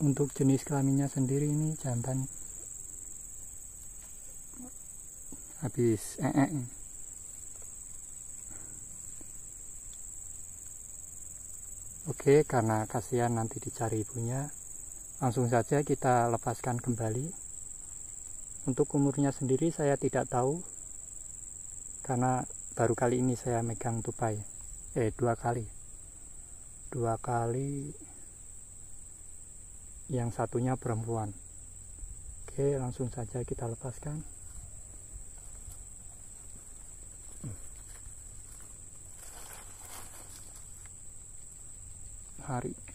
untuk jenis kelaminnya sendiri ini jantan habis ee -e. oke karena kasihan nanti dicari ibunya langsung saja kita lepaskan kembali untuk umurnya sendiri saya tidak tahu karena baru kali ini saya megang tupai eh dua kali dua kali yang satunya perempuan oke langsung saja kita lepaskan hari